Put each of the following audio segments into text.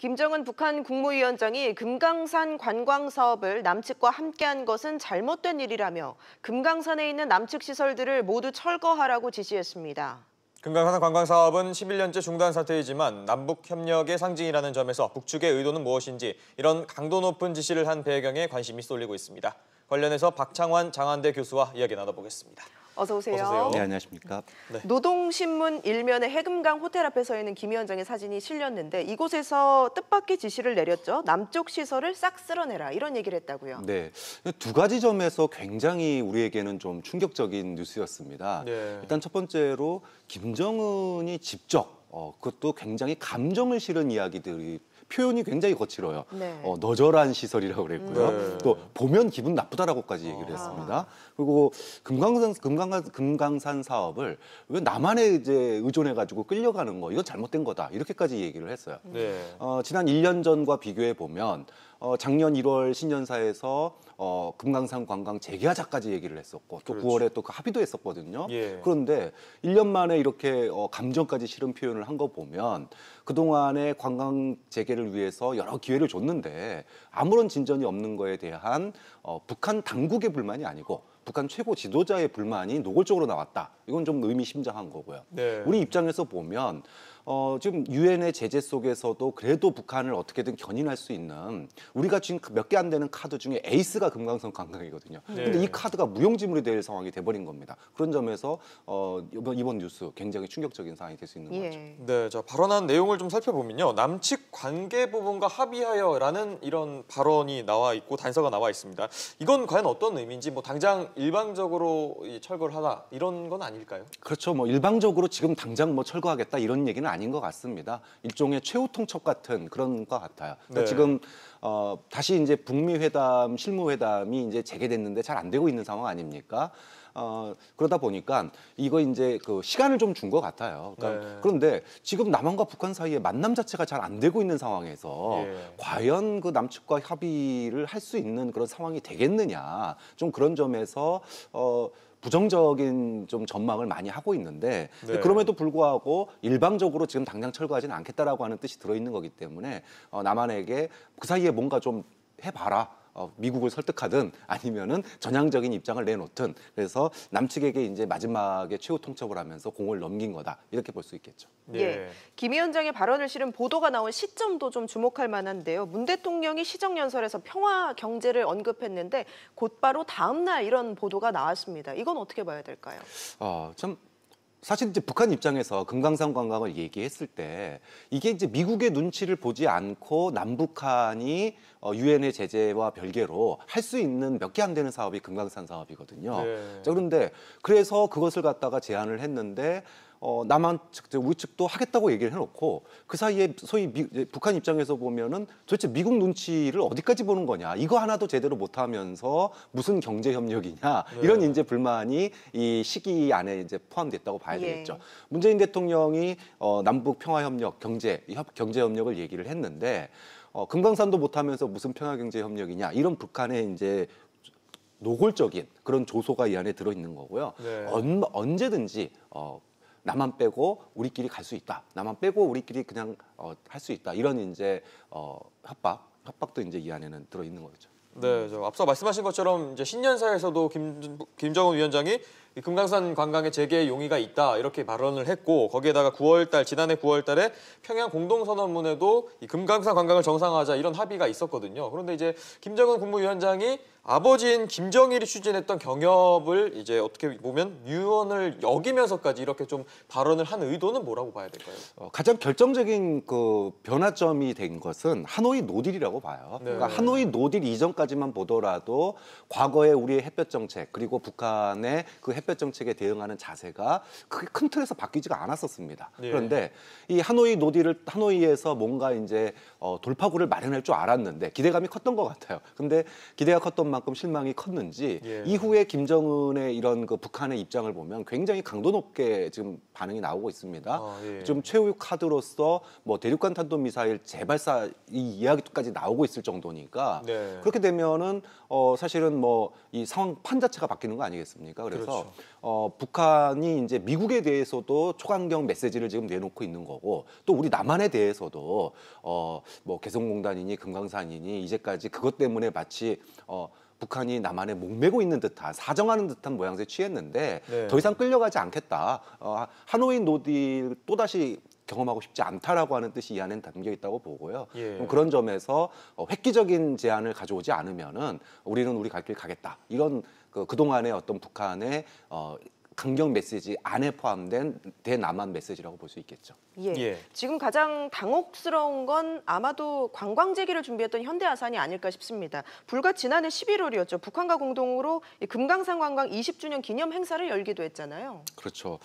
김정은 북한 국무위원장이 금강산 관광 사업을 남측과 함께한 것은 잘못된 일이라며 금강산에 있는 남측 시설들을 모두 철거하라고 지시했습니다. 금강산 관광 사업은 11년째 중단 사태이지만 남북 협력의 상징이라는 점에서 북측의 의도는 무엇인지 이런 강도 높은 지시를 한 배경에 관심이 쏠리고 있습니다. 관련해서 박창환 장안대 교수와 이야기 나눠보겠습니다. 어서 오세요. 어서 오세요. 네, 안녕하십니까. 네. 노동신문 일면에 해금강 호텔 앞에 서 있는 김 위원장의 사진이 실렸는데 이곳에서 뜻밖의 지시를 내렸죠. 남쪽 시설을 싹 쓸어내라 이런 얘기를 했다고요. 네, 두 가지 점에서 굉장히 우리에게는 좀 충격적인 뉴스였습니다. 네. 일단 첫 번째로 김정은이 직접 어, 그것도 굉장히 감정을 실은 이야기들이 표현이 굉장히 거칠어요. 네. 어, 너절한 시설이라고 그랬고요. 음. 네. 또 보면 기분 나쁘다라고까지 얘기를 아. 했습니다. 그리고 금강산 금강산 금강산 사업을 왜 나만의 이제 의존해 가지고 끌려가는 거이거 잘못된 거다 이렇게까지 얘기를 했어요. 네. 어, 지난 1년 전과 비교해 보면 어, 작년 1월 신년사에서 어, 금강산 관광 재개하자까지 얘기를 했었고 또 그렇죠. 9월에 또 그 합의도 했었거든요. 예. 그런데 1년 만에 이렇게 어, 감정까지 실은 표현을 한 거 보면 그동안의 관광 재개를 위해서 여러 기회를 줬는데 아무런 진전이 없는 거에 대한 어, 북한 당국의 불만이 아니고 북한 최고 지도자의 불만이 노골적으로 나왔다. 이건 좀 의미심장한 거고요. 네. 우리 입장에서 보면 어, 지금 유엔의 제재 속에서도 그래도 북한을 어떻게든 견인할 수 있는 우리가 지금 그 몇개 안 되는 카드 중에 에이스가 금강성 관광이거든요. 네. 근데 이 카드가 무용지물이 될 상황이 돼버린 겁니다. 그런 점에서 어, 이번, 이번 뉴스 굉장히 충격적인 상황이 될 수 있는 예. 거죠. 네, 자 발언한 내용을 좀 살펴보면요. 남측 관계 부분과 합의하여라는 이런 발언이 나와 있고 단서가 나와 있습니다. 이건 과연 어떤 의미인지 뭐 당장 일방적으로 철거를 하라 이런 건 아닐까요? 그렇죠. 뭐 일방적으로 지금 당장 뭐 철거하겠다 이런 얘기는 아니. 아닌 것 같습니다. 일종의 최후 통첩 같은 그런 것 같아요. 그러니까 네. 지금 어, 다시 이제 북미 회담, 실무 회담이 이제 재개됐는데 잘 안 되고 있는 상황 아닙니까? 어, 그러다 보니까 이거 이제 그 시간을 좀 준 것 같아요. 그러니까 네. 그런데 지금 남한과 북한 사이에 만남 자체가 잘 안 되고 있는 상황에서 예. 과연 그 남측과 합의를 할 수 있는 그런 상황이 되겠느냐 좀 그런 점에서 어. 부정적인 좀 전망을 많이 하고 있는데 네. 그럼에도 불구하고 일방적으로 지금 당장 철거하지는 않겠다라고 하는 뜻이 들어있는 거기 때문에 어, 남한에게 그 사이에 뭔가 좀 해봐라 어, 미국을 설득하든 아니면은 전향적인 입장을 내놓든 그래서 남측에게 이제 마지막에 최후 통첩을 하면서 공을 넘긴 거다 이렇게 볼 수 있겠죠. 네. 예. 김 위원장의 발언을 실은 보도가 나온 시점도 좀 주목할 만한데요. 문 대통령이 시정연설에서 평화 경제를 언급했는데 곧바로 다음 날 이런 보도가 나왔습니다. 이건 어떻게 봐야 될까요? 어, 참 사실 이제 북한 입장에서 금강산 관광을 얘기했을 때 이게 이제 미국의 눈치를 보지 않고 남북한이 어, 유엔의 제재와 별개로 할 수 있는 몇 개 안 되는 사업이 금강산 사업이거든요. 네. 자, 그런데 그래서 그것을 갖다가 제안을 했는데 어, 남한 측, 우리 측도 하겠다고 얘기를 해놓고 그 사이에 소위 미, 북한 입장에서 보면은 도대체 미국 눈치를 어디까지 보는 거냐 이거 하나도 제대로 못하면서 무슨 경제 협력이냐 네. 이런 이제 불만이 이 시기 안에 이제 포함됐다고 봐야 예. 되겠죠. 문재인 대통령이 어, 남북 평화 협력, 경제 협, 경제 협력을 얘기를 했는데 어, 금강산도 못하면서 무슨 평화 경제 협력이냐 이런 북한의 이제 노골적인 그런 조소가 이 안에 들어있는 거고요. 네. 언, 언제든지 어, 나만 빼고 우리끼리 갈 수 있다. 나만 빼고 우리끼리 그냥 어, 할 수 있다. 이런 이제 어, 협박, 협박도 이제 이 안에는 들어 있는 거죠. 네, 저 앞서 말씀하신 것처럼 이제 신년사에서도 김, 김정은 위원장이 금강산 관광의 재개 용의가 있다 이렇게 발언을 했고 거기에다가 9월달 지난해 9월달에 평양 공동선언문에도 이 금강산 관광을 정상화하자 이런 합의가 있었거든요. 그런데 이제 김정은 국무위원장이 아버지인 김정일이 추진했던 경협을 이제 어떻게 보면 유언을 여기면서까지 이렇게 좀 발언을 한 의도는 뭐라고 봐야 될까요? 어, 가장 결정적인 그 변화점이 된 것은 하노이 노딜이라고 봐요. 네. 그러니까 하노이 노딜 이전까지만 보더라도 과거에 우리의 햇볕 정책 그리고 북한의 그 햇볕 정책에 대응하는 자세가 크게 큰 틀에서 바뀌지가 않았었습니다. 네. 그런데 이 하노이 노디를 하노이에서 뭔가 이제 어, 돌파구를 마련할 줄 알았는데 기대감이 컸던 것 같아요. 근데 기대가 컸던 만큼 실망이 컸는지 예. 이후에 김정은의 이런 그 북한의 입장을 보면 굉장히 강도 높게 지금 반응이 나오고 있습니다. 아, 예. 지금 최후 카드로서 뭐 대륙간 탄도 미사일 재발사 이 이야기까지 나오고 있을 정도니까 네. 그렇게 되면은 어 사실은 뭐 이 상황 판 자체가 바뀌는 거 아니겠습니까? 그래서 그렇죠. 어 북한이 이제 미국에 대해서도 초강경 메시지를 지금 내놓고 있는 거고 또 우리 남한에 대해서도 어뭐 개성공단이니 금강산이니 이제까지 그것 때문에 마치 어 북한이 남한에 목매고 있는 듯한 사정하는 듯한 모양새 취했는데 네. 더 이상 끌려가지 않겠다. 어, 하노이 노딜 또다시 경험하고 싶지 않다라고 하는 뜻이 이안에 담겨 있다고 보고요. 예. 그런 점에서 어, 획기적인 제안을 가져오지 않으면은 우리는 우리 갈 길 가겠다. 이런 그 그동안의 어떤 북한의 어 강경 메시지 안에 포함된 대남한 메시지라고 볼 수 있겠죠. 예. 예. 지금 가장 당혹스러운 건 아마도 관광재기를 준비했던 현대아산이 아닐까 싶습니다. 불과 지난해 11월이었죠. 북한과 공동으로 금강산 관광 20주년 기념 행사를 열기도 했잖아요. 그렇죠.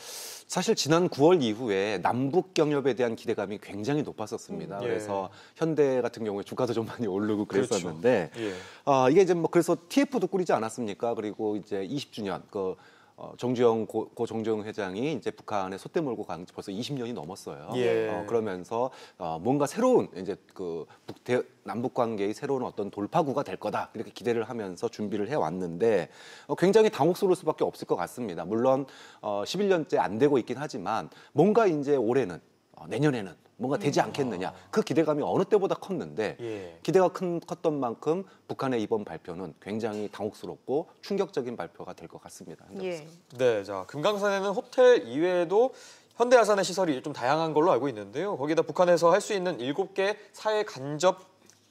사실 지난 9월 이후에 남북 경협에 대한 기대감이 굉장히 높았었습니다. 음. 예. 그래서 현대 같은 경우에 주가도 좀 많이 오르고 그렇죠. 그랬었는데 그렇죠. 예. 아, 이게 이제 뭐 그래서 TF도 꾸리지 않았습니까? 그리고 이제 20주년 그 어, 정주영 고, 고 정주영 회장이 이제 북한에 소떼 몰고 간지 벌써 20년이 넘었어요. 예. 어, 그러면서 어, 뭔가 새로운 이제 그 북대, 남북 관계의 새로운 어떤 돌파구가 될 거다 이렇게 기대를 하면서 준비를 해 왔는데 어, 굉장히 당혹스러울 수밖에 없을 것 같습니다. 물론 어, 11년째 안 되고 있긴 하지만 뭔가 이제 올해는 어, 내년에는 뭔가 되지 음. 않겠느냐 그 기대감이 어느 때보다 컸는데 예. 기대가 큰, 컸던 만큼 북한의 이번 발표는 굉장히 당혹스럽고 충격적인 발표가 될 것 같습니다. 예. 네, 자 금강산에는 호텔 이외에도 현대아산의 시설이 좀 다양한 걸로 알고 있는데요. 거기다 북한에서 할 수 있는 7개 사회 간접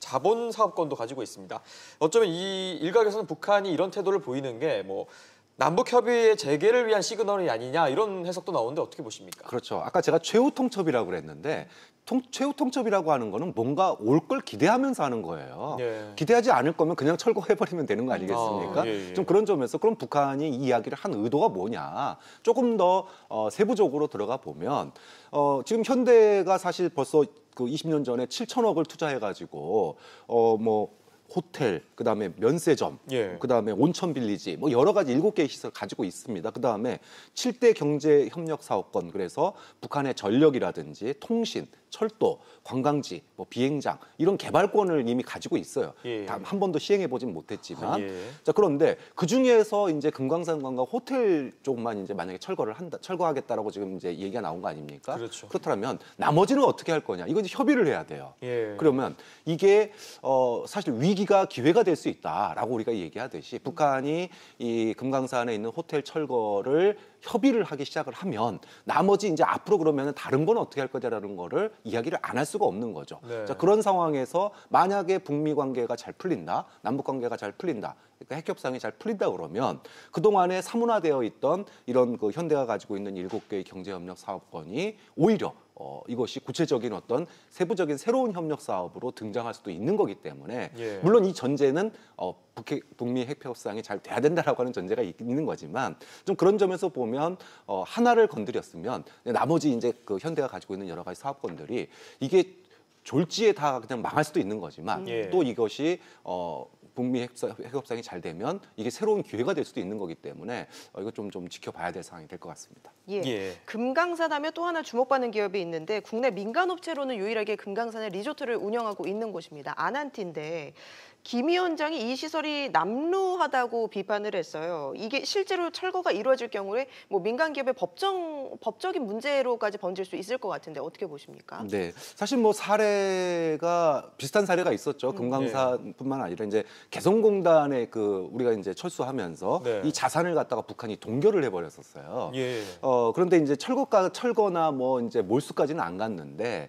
자본 사업권도 가지고 있습니다. 어쩌면 이 일각에서는 북한이 이런 태도를 보이는 게뭐 남북협의의 재개를 위한 시그널이 아니냐 이런 해석도 나오는데 어떻게 보십니까? 그렇죠. 아까 제가 최후 통첩이라고 그랬는데 통, 최후 통첩이라고 하는 거는 뭔가 올 걸 기대하면서 하는 거예요. 예. 기대하지 않을 거면 그냥 철거해버리면 되는 거 아, 아니겠습니까? 아, 예, 예. 좀 그런 점에서 그럼 북한이 이 이야기를 한 의도가 뭐냐. 조금 더 어, 세부적으로 들어가 보면 어, 지금 현대가 사실 벌써 그 20년 전에 7천억을 투자해가지고 어뭐 호텔, 그다음에 면세점, 예. 그다음에 온천 빌리지 뭐 여러 가지 일곱 개의 시설 가지고 있습니다. 그다음에 칠대 경제 협력 사업권 그래서 북한의 전력이라든지 통신, 철도, 관광지, 뭐 비행장 이런 개발권을 이미 가지고 있어요. 예. 단한 번도 시행해 보진 못했지만 예. 자 그런데 그 중에서 이제 금강산 관광 호텔 쪽만 이제 만약에 철거를 한다 철거하겠다라고 지금 이제 얘기가 나온 거 아닙니까? 그렇죠. 그렇다면 나머지는 어떻게 할 거냐? 이건 이제 협의를 해야 돼요. 예. 그러면 이게 어 사실 위기가 기회가 될 수 있다라고 우리가 얘기하듯이 북한이 이 금강산에 있는 호텔 철거를 협의를 하기 시작을 하면 나머지 이제 앞으로 그러면 다른 건 어떻게 할 거냐라는 거를 이야기를 안 할 수가 없는 거죠. 네. 자, 그런 상황에서 만약에 북미 관계가 잘 풀린다, 남북 관계가 잘 풀린다. 그 핵협상이 잘 풀린다 그러면 그동안에 사문화되어 있던 이런 그 현대가 가지고 있는 일곱 개의 경제협력 사업권이 오히려 어, 이것이 구체적인 어떤 세부적인 새로운 협력 사업으로 등장할 수도 있는 거기 때문에 예. 물론 이 전제는 어, 북해, 북미 핵협상이 잘 돼야 된다라고 하는 전제가 있는 거지만 좀 그런 점에서 보면 어, 하나를 건드렸으면 나머지 이제 그 현대가 가지고 있는 여러 가지 사업권들이 이게 졸지에 다 그냥 망할 수도 있는 거지만 예. 또 이것이 어 북미 핵협상이 잘 되면 이게 새로운 기회가 될 수도 있는 거기 때문에 어, 이거 좀, 좀 지켜봐야 될 상황이 될 것 같습니다. 예. 예. 금강산 하면 또 하나 주목받는 기업이 있는데 국내 민간업체로는 유일하게 금강산의 리조트를 운영하고 있는 곳입니다. 아난티인데 김 위원장이 이 시설이 남루하다고 비판을 했어요. 이게 실제로 철거가 이루어질 경우에 뭐 민간 기업의 법정 법적인 문제로까지 번질 수 있을 것 같은데 어떻게 보십니까? 네, 사실 뭐 사례가 비슷한 사례가 있었죠. 음. 금강산뿐만 아니라 이제 개성공단에그 우리가 이제 철수하면서 네. 이 자산을 갖다가 북한이 동결을 해버렸었어요. 예. 예. 어 그런데 이제 철거가 철거나 뭐 이제 몰수까지는 안 갔는데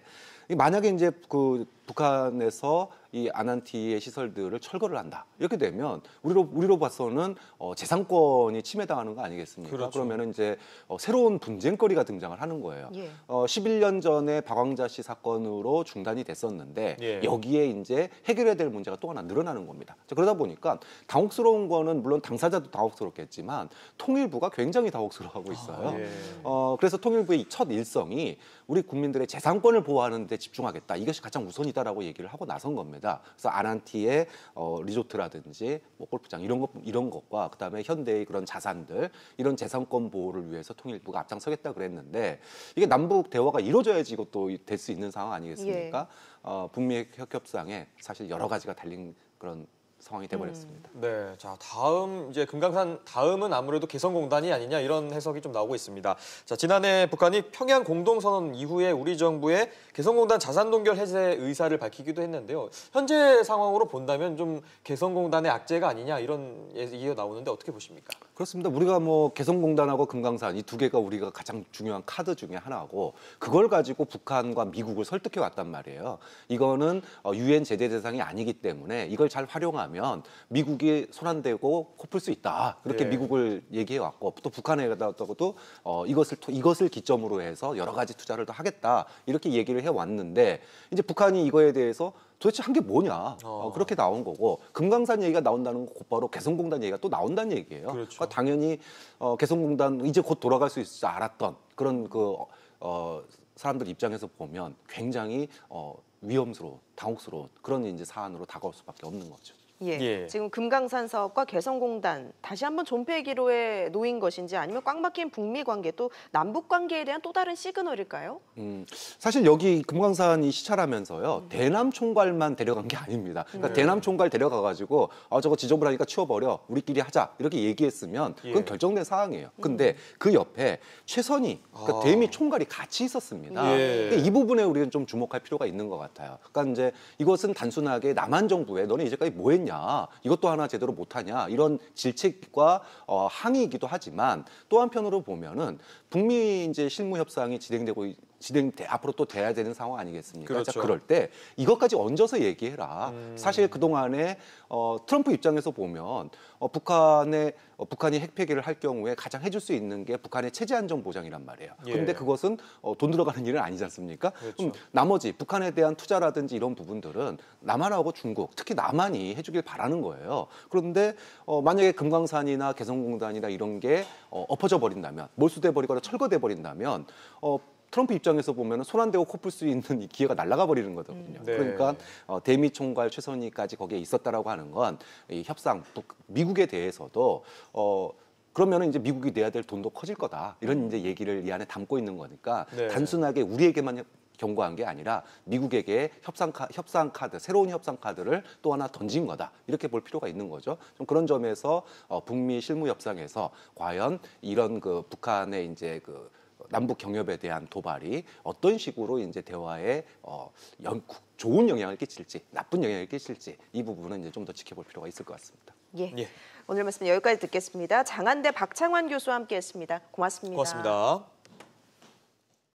만약에 이제 그 북한에서 이 아난티의 시설들을 철거를 한다. 이렇게 되면 우리로 우리로 봐서는 어, 재산권이 침해당하는 거 아니겠습니까? 그렇죠. 그러면 이제 어, 새로운 분쟁거리가 등장을 하는 거예요. 예. 어, 11년 전에 박왕자 씨 사건으로 중단이 됐었는데 예. 여기에 이제 해결해야 될 문제가 또 하나 늘어나는 겁니다. 자, 그러다 보니까 당혹스러운 거는 물론 당사자도 당혹스럽겠지만 통일부가 굉장히 당혹스러워하고 있어요. 아, 예. 어, 그래서 통일부의 첫 일성이 우리 국민들의 재산권을 보호하는 데 집중하겠다. 이것이 가장 우선이 것이다라고 얘기를 하고 나선 겁니다. 그래서 아난티의 어, 리조트라든지 뭐 골프장 이런 것 이런 것과 그다음에 현대의 그런 자산들 이런 재산권 보호를 위해서 통일부가 앞장서겠다 그랬는데 이게 남북 대화가 이루어져야지 이것도 될 수 있는 상황 아니겠습니까? 예. 어, 북미 협협상에 사실 여러 가지가 달린 그런 상황이 돼버렸습니다. 음. 네, 자 다음 이제 금강산 다음은 아무래도 개성공단이 아니냐 이런 해석이 좀 나오고 있습니다. 자 지난해 북한이 평양 공동선언 이후에 우리 정부의 개성공단 자산동결 해제 의사를 밝히기도 했는데요. 현재 상황으로 본다면 좀 개성공단의 악재가 아니냐 이런 얘기가 나오는데 어떻게 보십니까? 그렇습니다. 우리가 뭐 개성공단하고 금강산 이 두 개가 우리가 가장 중요한 카드 중에 하나고 그걸 가지고 북한과 미국을 설득해 왔단 말이에요. 이거는 어, 유엔 제재 대상이 아니기 때문에 이걸 잘 활용하면 미국이 손 안 대고 코풀 수 있다. 이렇게 네. 예. 미국을 얘기해 왔고 또 북한에다가도 가 어, 이것을 이것을 기점으로 해서 여러 가지 투자를 더 하겠다. 이렇게 얘기를 해 왔는데 이제 북한이 이거에 대해서 도대체 한 게 뭐냐 어. 어. 그렇게 나온 거고 금강산 얘기가 나온다는 거 곧바로 개성공단 얘기가 또 나온다는 얘기예요. 그렇죠. 그러니까 당연히 어, 개성공단 이제 곧 돌아갈 수 있을 줄 알았던 그런 그 어, 사람들 입장에서 보면 굉장히 어, 위험스러운 당혹스러운 그런 이제 사안으로 다가올 수밖에 없는 거죠. 예. 예. 지금 금강산 사업과 개성공단 다시 한번 존폐 기로에 놓인 것인지 아니면 꽉 막힌 북미 관계 또 남북 관계에 대한 또 다른 시그널일까요? 음, 사실 여기 금강산이 시찰하면서요 음. 대남 총괄만 데려간 게 아닙니다. 그러니까 음. 네. 대남 총괄 데려가가지고 아 저거 지저분하니까 치워버려 우리끼리 하자 이렇게 얘기했으면 예. 그건 예. 결정된 사항이에요. 근데 음. 그 옆에 최선희 그러니까 아. 대미 총괄이 같이 있었습니다. 예. 그러니까 이 부분에 우리는 좀 주목할 필요가 있는 것 같아요. 그러니까 이제 이것은 단순하게 남한 정부에 너네 이제까지 뭐했 없냐 이것도 하나 제대로 못하냐 이런 질책과 어, 항의이기도 하지만 또 한편으로 보면은 북미 이제 실무 협상이 진행되고 진행 앞으로 또 돼야 되는 상황 아니겠습니까? 그렇죠. 자, 그럴 때 이것까지 얹어서 얘기해라. 음. 사실 그 동안에 어, 트럼프 입장에서 보면 어, 북한의 어, 북한이 핵폐기를 할 경우에 가장 해줄 수 있는 게 북한의 체제 안정 보장이란 말이에요. 예. 근데 그것은 어, 돈 들어가는 일은 아니지 않습니까? 그렇죠. 그럼 나머지 북한에 대한 투자라든지 이런 부분들은 남한하고 중국, 특히 남한이 해주길 바라는 거예요. 그런데 어, 만약에 금강산이나 개성공단이나 이런 게 어, 엎어져 버린다면, 몰수돼 버리거나 철거돼 버린다면 어, 트럼프 입장에서 보면 손 안 대고 코풀 수 있는 이 기회가 날아가 버리는 거거든요. 음. 네. 그러니까 어, 대미 총괄 최선희까지 거기에 있었다라고 하는 건 이 협상 또 미국에 대해서도 어. 그러면 은 이제 미국이 내야 될 돈도 커질 거다 이런 이제 얘기를 이 안에 담고 있는 거니까 네. 단순하게 우리에게만 경고한 게 아니라 미국에게 협상, 카, 협상 카드 새로운 협상 카드를 또 하나 던진 거다 이렇게 볼 필요가 있는 거죠. 좀 그런 점에서 어, 북미 실무 협상에서 과연 이런 그 북한의 이제 그 남북 경협에 대한 도발이 어떤 식으로 이제 대화에 어, 연, 좋은 영향을 끼칠지 나쁜 영향을 끼칠지 이 부분은 이제 좀 더 지켜볼 필요가 있을 것 같습니다. 예. 예. 오늘 말씀 여기까지 듣겠습니다. 장안대 박창환 교수와 함께했습니다. 고맙습니다. 고맙습니다.